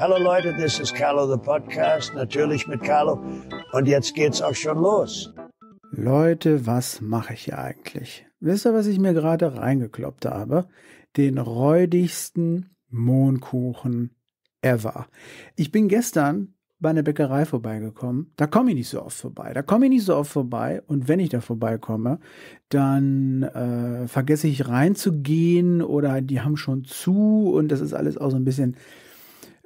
Hallo Leute, this is Carlo the Podcast, natürlich mit Carlo. Und jetzt geht's auch schon los. Leute, was mache ich hier eigentlich? Wisst ihr, was ich mir gerade reingekloppt habe? Den räudigsten Mohnkuchen ever. Ich bin gestern bei einer Bäckerei vorbeigekommen. Da komme ich nicht so oft vorbei. Da komme ich nicht so oft vorbei. Und wenn ich da vorbeikomme, dann äh, vergesse ich reinzugehen oder die haben schon zu und das ist alles auch so ein bisschen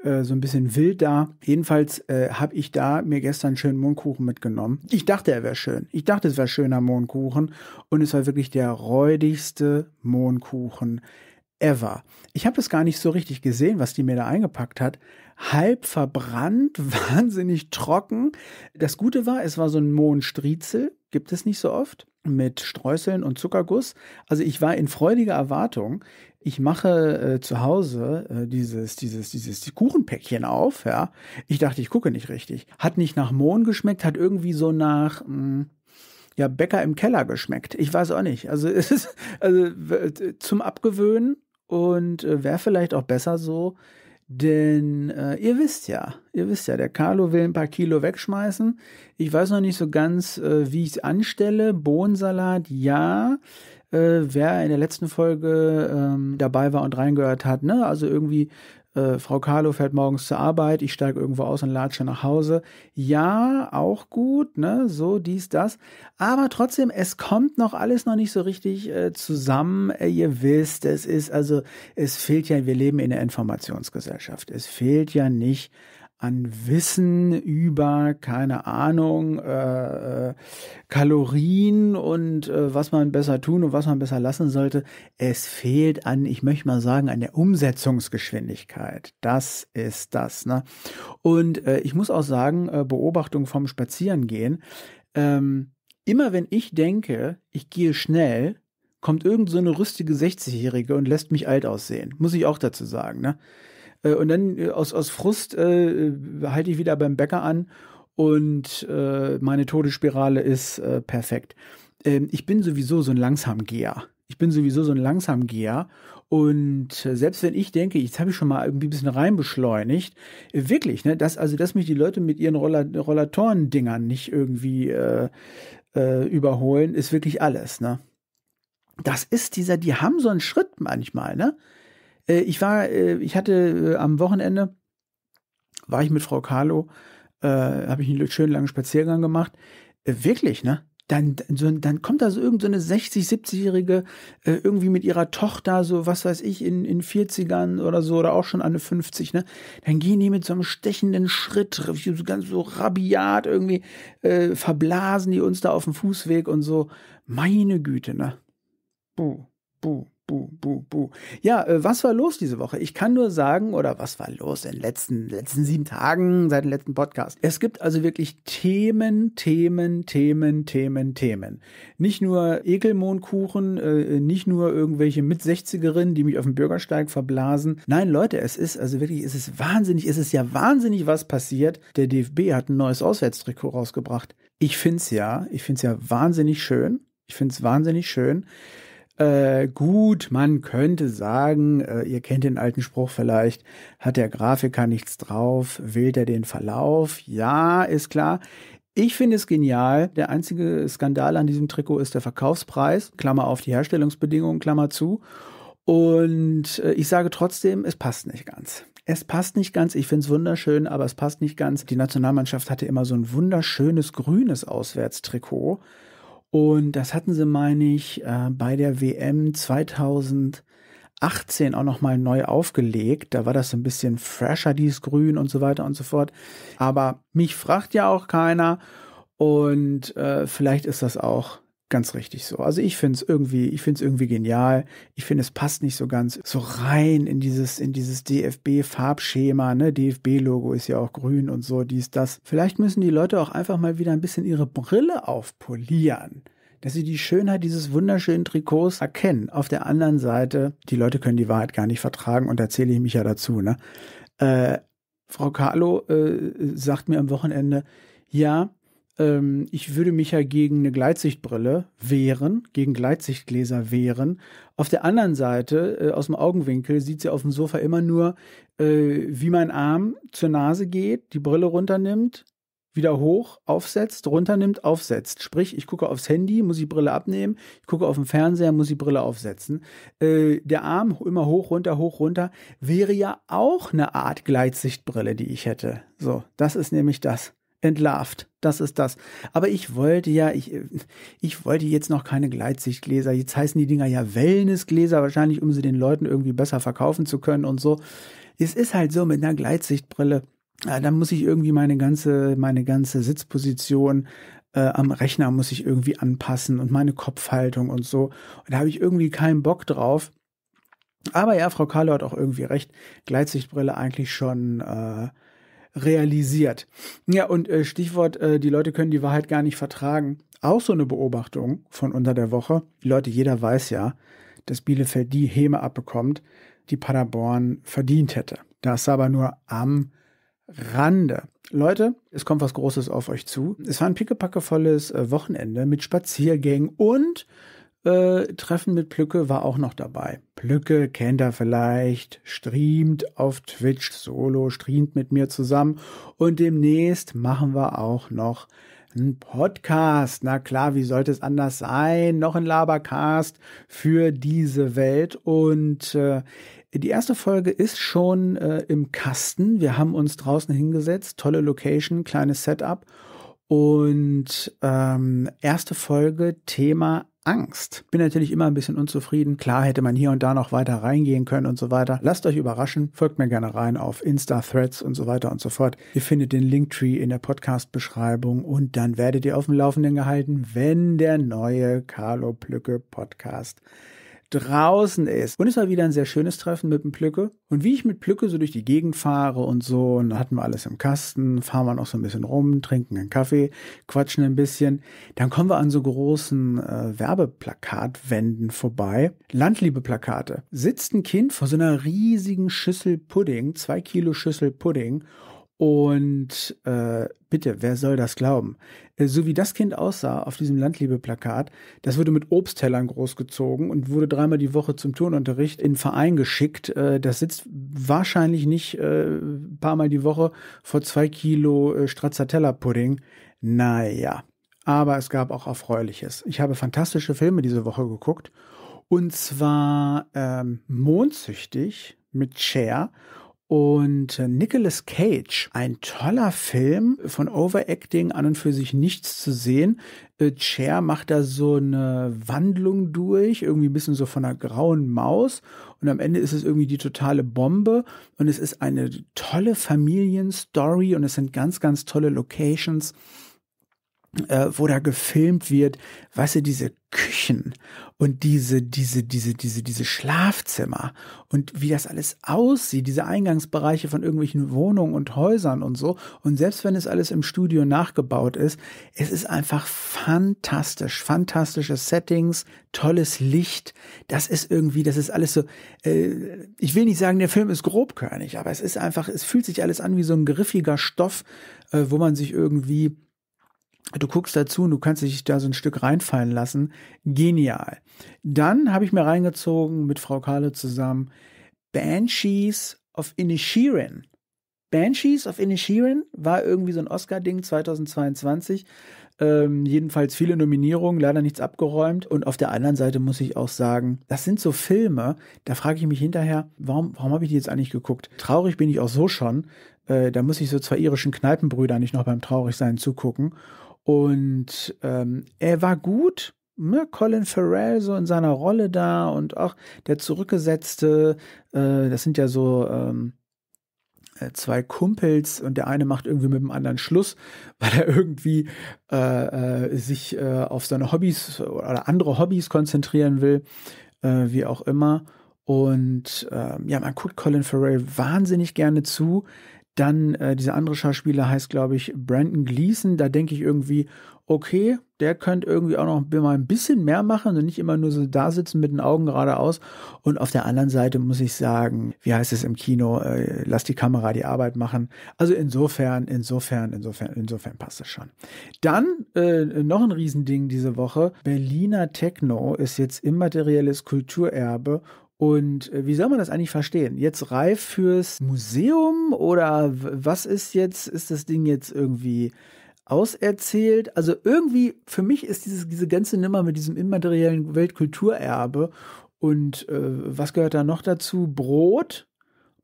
äh, so ein bisschen wild da. Jedenfalls äh, habe ich da mir gestern einen schönen Mohnkuchen mitgenommen. Ich dachte, er wäre schön. Ich dachte, es wäre schöner Mohnkuchen. Und es war wirklich der räudigste Mohnkuchen ever. Ich habe es gar nicht so richtig gesehen, was die mir da eingepackt hat. Halb verbrannt, wahnsinnig trocken. Das Gute war, es war so ein Mohnstriezel, gibt es nicht so oft, mit Streuseln und Zuckerguss. Also ich war in freudiger Erwartung ich mache äh, zu Hause äh, dieses, dieses, dieses Kuchenpäckchen auf, ja. Ich dachte, ich gucke nicht richtig. Hat nicht nach Mohn geschmeckt, hat irgendwie so nach, mh, hm, ja, Bäcker im Keller geschmeckt. Ich weiß auch nicht. Also es ist also, äh, zum Abgewöhnen und äh, wäre vielleicht auch besser so, denn äh, ihr wisst ja, ihr wisst ja, der Carlo will ein paar Kilo wegschmeißen. Ich weiß noch nicht so ganz, äh, wie ich es anstelle. Bohnensalat, ja äh, wer in der letzten Folge ähm, dabei war und reingehört hat. Ne? Also irgendwie, äh, Frau Carlo fährt morgens zur Arbeit, ich steige irgendwo aus und latsche nach Hause. Ja, auch gut, ne? so dies, das. Aber trotzdem, es kommt noch alles noch nicht so richtig äh, zusammen. Äh, ihr wisst, es ist also, es fehlt ja, wir leben in der Informationsgesellschaft. Es fehlt ja nicht an Wissen über, keine Ahnung, äh, äh, Kalorien und äh, was man besser tun und was man besser lassen sollte. Es fehlt an, ich möchte mal sagen, an der Umsetzungsgeschwindigkeit. Das ist das. Ne? Und äh, ich muss auch sagen, äh, Beobachtung vom Spazierengehen. Ähm, immer wenn ich denke, ich gehe schnell, kommt irgend so eine rüstige 60-Jährige und lässt mich alt aussehen. Muss ich auch dazu sagen. Ne? Äh, und dann äh, aus, aus Frust äh, halte ich wieder beim Bäcker an und äh, meine Todesspirale ist äh, perfekt. Ähm, ich bin sowieso so ein Langsamgeher. Ich bin sowieso so ein Langsamgeher. Und äh, selbst wenn ich denke, jetzt habe ich schon mal irgendwie ein bisschen reinbeschleunigt, äh, wirklich, ne, dass, also, dass mich die Leute mit ihren Roller, Rollatorendingern nicht irgendwie äh, äh, überholen, ist wirklich alles, ne? Das ist dieser, die haben so einen Schritt manchmal, ne? Äh, ich war, äh, ich hatte äh, am Wochenende, war ich mit Frau Carlo, habe ich einen schönen langen Spaziergang gemacht. wirklich, ne? Dann, dann, kommt da so irgendeine so 60, 70-Jährige äh, irgendwie mit ihrer Tochter, so was weiß ich, in, in 40ern oder so, oder auch schon eine 50, ne? Dann gehen die mit so einem stechenden Schritt, so ganz so rabiat irgendwie, äh, verblasen die uns da auf dem Fußweg und so. Meine Güte, ne? Buh, buh buh, buh, buh. Ja, äh, was war los diese Woche? Ich kann nur sagen, oder was war los in den letzten, letzten sieben Tagen seit dem letzten Podcast? Es gibt also wirklich Themen, Themen, Themen, Themen, Themen. Nicht nur Ekelmondkuchen, äh, nicht nur irgendwelche mit 60 die mich auf dem Bürgersteig verblasen. Nein, Leute, es ist also wirklich, es ist wahnsinnig, es ist ja wahnsinnig, was passiert. Der DFB hat ein neues Auswärtstrikot rausgebracht. Ich finde es ja, ich finde es ja wahnsinnig schön. Ich finde es wahnsinnig schön. Äh, gut, man könnte sagen, äh, ihr kennt den alten Spruch vielleicht, hat der Grafiker nichts drauf, wählt er den Verlauf? Ja, ist klar. Ich finde es genial. Der einzige Skandal an diesem Trikot ist der Verkaufspreis, Klammer auf die Herstellungsbedingungen, Klammer zu. Und äh, ich sage trotzdem, es passt nicht ganz. Es passt nicht ganz, ich finde es wunderschön, aber es passt nicht ganz. Die Nationalmannschaft hatte immer so ein wunderschönes grünes Auswärtstrikot. Und das hatten sie, meine ich, äh, bei der WM 2018 auch nochmal neu aufgelegt. Da war das ein bisschen fresher, dieses Grün und so weiter und so fort. Aber mich fragt ja auch keiner. Und äh, vielleicht ist das auch ganz richtig so. Also ich finde es irgendwie, ich finde es irgendwie genial. Ich finde, es passt nicht so ganz so rein in dieses, in dieses DFB-Farbschema, ne? DFB-Logo ist ja auch grün und so, dies, das. Vielleicht müssen die Leute auch einfach mal wieder ein bisschen ihre Brille aufpolieren dass sie die Schönheit dieses wunderschönen Trikots erkennen. Auf der anderen Seite, die Leute können die Wahrheit gar nicht vertragen und da zähle ich mich ja dazu. Ne? Äh, Frau Carlo äh, sagt mir am Wochenende, ja, ähm, ich würde mich ja gegen eine Gleitsichtbrille wehren, gegen Gleitsichtgläser wehren. Auf der anderen Seite, äh, aus dem Augenwinkel, sieht sie auf dem Sofa immer nur, äh, wie mein Arm zur Nase geht, die Brille runternimmt, wieder hoch, aufsetzt, runternimmt, aufsetzt. Sprich, ich gucke aufs Handy, muss die Brille abnehmen, ich gucke auf den Fernseher, muss die Brille aufsetzen. Äh, der Arm immer hoch, runter, hoch, runter, wäre ja auch eine Art Gleitsichtbrille, die ich hätte. So, das ist nämlich das entlarvt. Das ist das. Aber ich wollte ja, ich, ich wollte jetzt noch keine Gleitsichtgläser. Jetzt heißen die Dinger ja Wellnessgläser, wahrscheinlich, um sie den Leuten irgendwie besser verkaufen zu können und so. Es ist halt so mit einer Gleitsichtbrille. Ja, ah, dann muss ich irgendwie meine ganze, meine ganze Sitzposition äh, am Rechner muss ich irgendwie anpassen und meine Kopfhaltung und so. Und da habe ich irgendwie keinen Bock drauf. Aber ja, Frau Karlo hat auch irgendwie recht. Gleitsichtbrille eigentlich schon äh, realisiert. Ja, und äh, Stichwort, äh, die Leute können die Wahrheit gar nicht vertragen. Auch so eine Beobachtung von unter der Woche. Die Leute, jeder weiß ja, dass Bielefeld die Häme abbekommt, die Paderborn verdient hätte. Das aber nur am Rande. Leute, es kommt was Großes auf euch zu. Es war ein pickepackevolles äh, Wochenende mit Spaziergängen und äh, Treffen mit Plücke war auch noch dabei. Plücke kennt er vielleicht, streamt auf Twitch solo, streamt mit mir zusammen und demnächst machen wir auch noch einen Podcast. Na klar, wie sollte es anders sein? Noch ein Labercast für diese Welt und äh, die erste Folge ist schon äh, im Kasten. Wir haben uns draußen hingesetzt, tolle Location, kleines Setup und ähm, erste Folge Thema Angst. Bin natürlich immer ein bisschen unzufrieden. Klar hätte man hier und da noch weiter reingehen können und so weiter. Lasst euch überraschen. Folgt mir gerne rein auf Insta, Threads und so weiter und so fort. Ihr findet den Linktree in der Podcast-Beschreibung und dann werdet ihr auf dem Laufenden gehalten, wenn der neue Carlo Plücke Podcast draußen ist. Und es war wieder ein sehr schönes Treffen mit dem Plücke. Und wie ich mit Plücke so durch die Gegend fahre und so, und da hatten wir alles im Kasten, fahren wir noch so ein bisschen rum, trinken einen Kaffee, quatschen ein bisschen. Dann kommen wir an so großen äh, Werbeplakatwänden vorbei. Landliebe-Plakate. Sitzt ein Kind vor so einer riesigen Schüssel Pudding, zwei Kilo Schüssel Pudding und äh, bitte, wer soll das glauben? Äh, so wie das Kind aussah auf diesem Landliebe-Plakat, das wurde mit Obsttellern großgezogen und wurde dreimal die Woche zum Turnunterricht in den Verein geschickt. Äh, das sitzt wahrscheinlich nicht ein äh, paar Mal die Woche vor zwei Kilo äh, Stracciatella-Pudding. Naja, aber es gab auch Erfreuliches. Ich habe fantastische Filme diese Woche geguckt. Und zwar ähm, Mondsüchtig mit Cher und äh, Nicolas Cage, ein toller Film, von Overacting an und für sich nichts zu sehen. Cher macht da so eine Wandlung durch, irgendwie ein bisschen so von einer grauen Maus. Und am Ende ist es irgendwie die totale Bombe. Und es ist eine tolle Familienstory und es sind ganz, ganz tolle Locations. Äh, wo da gefilmt wird, weißt du, diese Küchen und diese, diese, diese, diese, diese Schlafzimmer und wie das alles aussieht, diese Eingangsbereiche von irgendwelchen Wohnungen und Häusern und so. Und selbst wenn es alles im Studio nachgebaut ist, es ist einfach fantastisch. Fantastische Settings, tolles Licht. Das ist irgendwie, das ist alles so, äh, ich will nicht sagen, der Film ist grobkörnig, aber es ist einfach, es fühlt sich alles an wie so ein griffiger Stoff, äh, wo man sich irgendwie Du guckst dazu und du kannst dich da so ein Stück reinfallen lassen. Genial. Dann habe ich mir reingezogen mit Frau Kahle zusammen Banshees of Inishirin. Banshees of Inishirin war irgendwie so ein Oscar-Ding 2022. Ähm, jedenfalls viele Nominierungen, leider nichts abgeräumt. Und auf der anderen Seite muss ich auch sagen, das sind so Filme, da frage ich mich hinterher, warum, warum habe ich die jetzt eigentlich geguckt? Traurig bin ich auch so schon. Äh, da muss ich so zwei irischen Kneipenbrüder nicht noch beim Traurigsein zugucken. Und ähm, er war gut. Ne? Colin Farrell so in seiner Rolle da und auch der Zurückgesetzte, äh, das sind ja so ähm, äh, zwei Kumpels und der eine macht irgendwie mit dem anderen Schluss, weil er irgendwie äh, äh, sich äh, auf seine Hobbys oder andere Hobbys konzentrieren will, äh, wie auch immer. Und ähm, ja, man guckt Colin Farrell wahnsinnig gerne zu. Dann äh, dieser andere Schauspieler heißt, glaube ich, Brandon Gleason. Da denke ich irgendwie, okay, der könnte irgendwie auch noch mal ein bisschen mehr machen und nicht immer nur so da sitzen mit den Augen geradeaus. Und auf der anderen Seite muss ich sagen, wie heißt es im Kino, äh, lass die Kamera die Arbeit machen. Also insofern, insofern, insofern, insofern passt das schon. Dann äh, noch ein Riesending diese Woche. Berliner Techno ist jetzt immaterielles Kulturerbe und äh, wie soll man das eigentlich verstehen? Jetzt reif fürs Museum oder was ist jetzt, ist das Ding jetzt irgendwie auserzählt. Also irgendwie, für mich ist dieses, diese ganze Nimmer mit diesem immateriellen Weltkulturerbe und äh, was gehört da noch dazu? Brot.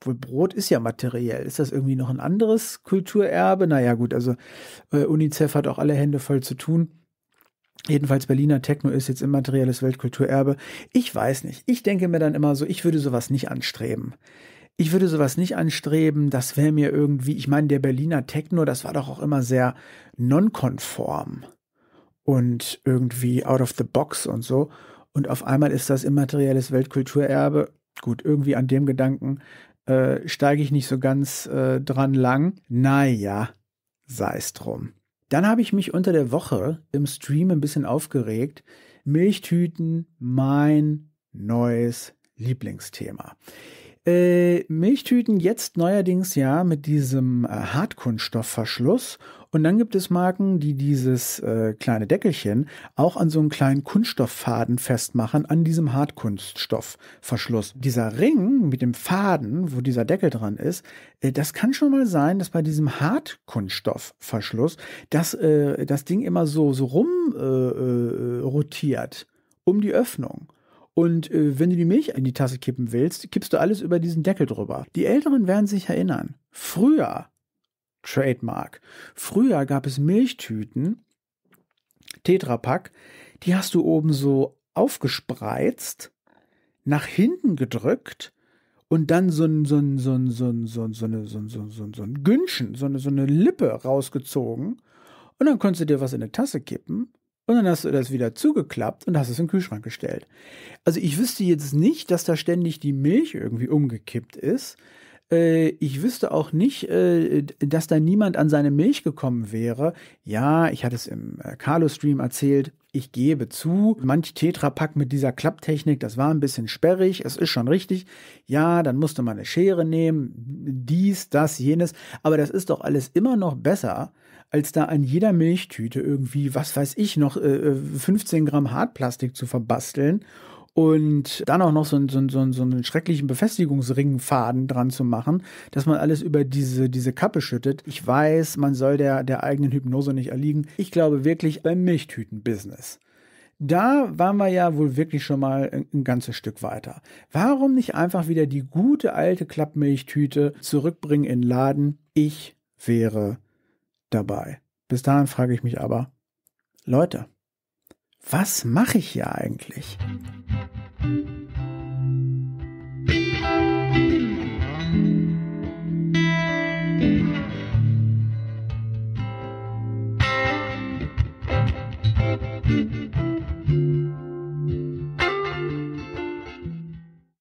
Obwohl Brot ist ja materiell. Ist das irgendwie noch ein anderes Kulturerbe? Naja, gut, also äh, UNICEF hat auch alle Hände voll zu tun. Jedenfalls Berliner Techno ist jetzt immaterielles Weltkulturerbe. Ich weiß nicht. Ich denke mir dann immer so, ich würde sowas nicht anstreben ich würde sowas nicht anstreben. Das wäre mir irgendwie, ich meine, der Berliner Techno, das war doch auch immer sehr nonkonform und irgendwie out of the box und so. Und auf einmal ist das immaterielles Weltkulturerbe. Gut, irgendwie an dem Gedanken äh, steige ich nicht so ganz äh, dran lang. Naja, sei es drum. Dann habe ich mich unter der Woche im Stream ein bisschen aufgeregt. Milchtüten, mein neues Lieblingsthema. Äh, Milchtüten jetzt neuerdings ja mit diesem äh, Hartkunststoffverschluss. Und dann gibt es Marken, die dieses äh, kleine Deckelchen auch an so einem kleinen Kunststofffaden festmachen, an diesem Hartkunststoffverschluss. Dieser Ring mit dem Faden, wo dieser Deckel dran ist, äh, das kann schon mal sein, dass bei diesem Hartkunststoffverschluss das, äh, das Ding immer so, so rum äh, äh, rotiert um die Öffnung. Und äh, wenn du die Milch in die Tasse kippen willst, kippst du alles über diesen Deckel drüber. Die Älteren werden sich erinnern. Früher, Trademark, früher gab es Milchtüten, Tetrapack, die hast du oben so aufgespreizt, nach hinten gedrückt und dann so ein, Günschen, so eine, so eine Lippe rausgezogen. Und dann konntest du dir was in eine Tasse kippen und dann hast du das wieder zugeklappt und hast es in den Kühlschrank gestellt. Also ich wüsste jetzt nicht, dass da ständig die Milch irgendwie umgekippt ist. Äh, ich wüsste auch nicht, äh, dass da niemand an seine Milch gekommen wäre. Ja, ich hatte es im äh, Carlo-Stream erzählt. Ich gebe zu, manch Tetra-Pack mit dieser Klapptechnik, das war ein bisschen sperrig, es ist schon richtig. Ja, dann musste man eine Schere nehmen, dies, das, jenes. Aber das ist doch alles immer noch besser, als da an jeder Milchtüte irgendwie, was weiß ich, noch äh, 15 äh, Gramm Hartplastik zu verbasteln und dann auch noch so, so, so, so einen schrecklichen Befestigungsringfaden dran zu machen, dass man alles über diese, diese Kappe schüttet. Ich weiß, man soll der, der eigenen Hypnose nicht erliegen. Ich glaube wirklich beim Milchtüten-Business. Da waren wir ja wohl wirklich schon mal ein ganzes Stück weiter. Warum nicht einfach wieder die gute alte Klappmilchtüte zurückbringen in den Laden? Ich wäre dabei. Bis dahin frage ich mich aber, Leute, was mache ich hier eigentlich? Musik